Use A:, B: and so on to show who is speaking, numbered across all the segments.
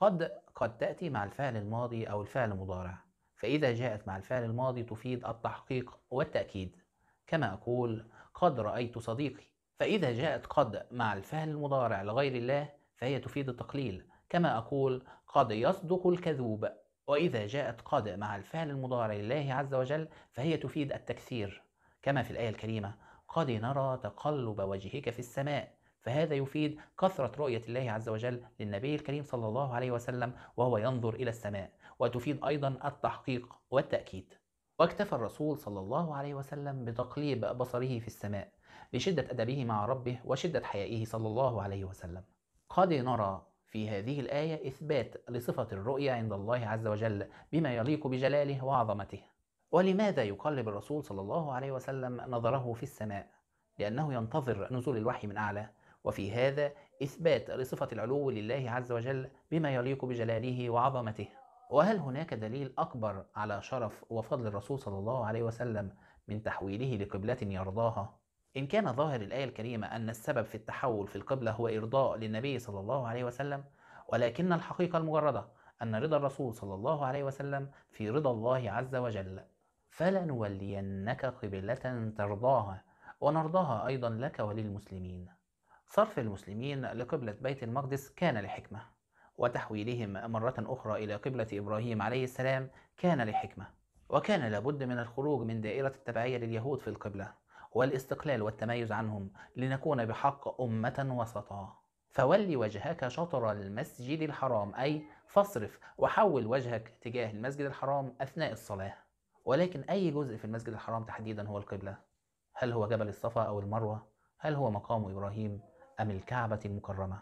A: قد قد تأتي مع الفعل الماضي أو الفعل المضارع فإذا جاءت مع الفعل الماضي تفيد التحقيق والتأكيد كما أقول قد رأيت صديقي فإذا جاءت قد مع الفعل المضارع لغير الله فهي تفيد التقليل كما أقول قد يصدق الكذوب وإذا جاءت قد مع الفعل المضارع لله عز وجل فهي تفيد التكثير كما في الآية الكريمة قد نرى تقلب وجهك في السماء فهذا يفيد كثرة رؤية الله عز وجل للنبي الكريم صلى الله عليه وسلم وهو ينظر إلى السماء وتفيد أيضا التحقيق والتأكيد واكتفى الرسول صلى الله عليه وسلم بتقليب بصره في السماء لشدة أدبه مع ربه وشدة حيائه صلى الله عليه وسلم قد نرى في هذه الآية إثبات لصفة الرؤية عند الله عز وجل بما يليق بجلاله وعظمته ولماذا يقلب الرسول صلى الله عليه وسلم نظره في السماء؟ لأنه ينتظر نزول الوحي من أعلى وفي هذا إثبات لصفة العلو لله عز وجل بما يليق بجلاله وعظمته وهل هناك دليل أكبر على شرف وفضل الرسول صلى الله عليه وسلم من تحويله لقبلة يرضاها؟ إن كان ظاهر الآية الكريمة أن السبب في التحول في القبلة هو إرضاء للنبي صلى الله عليه وسلم ولكن الحقيقة المجردة أن رضا الرسول صلى الله عليه وسلم في رضا الله عز وجل فلنولينك قبلة ترضاها ونرضاها أيضا لك وللمسلمين صرف المسلمين لقبلة بيت المقدس كان لحكمة وتحويلهم مرة أخرى إلى قبلة إبراهيم عليه السلام كان لحكمة وكان لابد من الخروج من دائرة التبعية لليهود في القبلة والاستقلال والتميز عنهم لنكون بحق أمة وسطا فول وجهك شطر المسجد الحرام أي فاصرف وحول وجهك تجاه المسجد الحرام أثناء الصلاة ولكن أي جزء في المسجد الحرام تحديدا هو القبلة هل هو جبل الصفا أو المروة هل هو مقام إبراهيم أم الكعبة المكرمة؟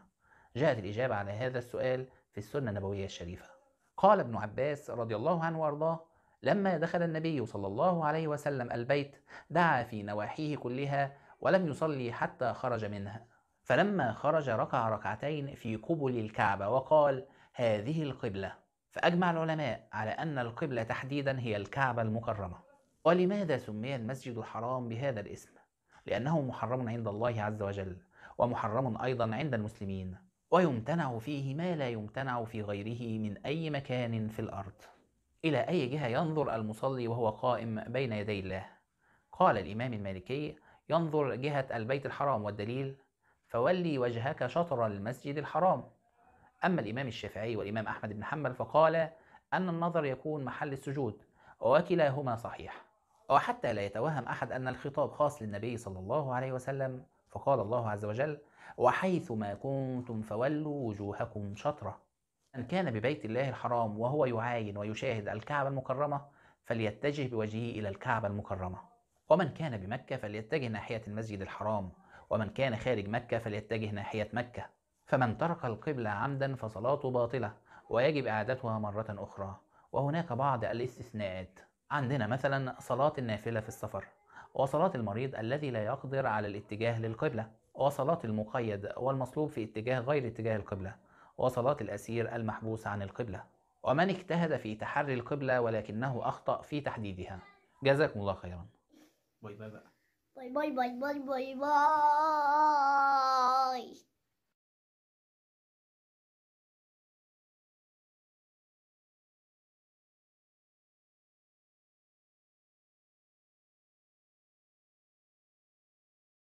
A: جاءت الإجابة على هذا السؤال في السنة النبوية الشريفة قال ابن عباس رضي الله عنه وارضاه لما دخل النبي صلى الله عليه وسلم البيت دعا في نواحيه كلها ولم يصلي حتى خرج منها فلما خرج ركع ركعتين في قبل الكعبة وقال هذه القبلة فأجمع العلماء على أن القبلة تحديدا هي الكعبة المكرمة ولماذا سمي المسجد الحرام بهذا الاسم؟ لأنه محرم عند الله عز وجل ومحرم أيضا عند المسلمين ويمتنع فيه ما لا يمتنع في غيره من أي مكان في الأرض إلى أي جهة ينظر المصلي وهو قائم بين يدي الله قال الإمام المالكي ينظر جهة البيت الحرام والدليل فولي وجهك شطر المسجد الحرام أما الإمام الشافعي والإمام أحمد بن حنبل فقال أن النظر يكون محل السجود وكلاهما صحيح وحتى لا يتوهم أحد أن الخطاب خاص للنبي صلى الله عليه وسلم فقال الله عز وجل وحيث ما كنتم فولوا وجوهكم شطرة من كان ببيت الله الحرام وهو يعاين ويشاهد الكعبة المكرمة فليتجه بوجهه إلى الكعبة المكرمة ومن كان بمكة فليتجه ناحية المسجد الحرام ومن كان خارج مكة فليتجه ناحية مكة فمن ترك القبلة عمدا فصلاته باطلة ويجب إعادتها مرة أخرى وهناك بعض الاستثناءات عندنا مثلا صلاة النافلة في السفر وصلاة المريض الذي لا يقدر على الاتجاه للقبلة وصلاة المقيد والمصلوب في اتجاه غير اتجاه القبلة وصلاة الأسير المحبوس عن القبلة ومن اجتهد في تحري القبلة ولكنه أخطأ في تحديدها جزاكم الله خيرا باي باي بقى باي باي باي باي باي باي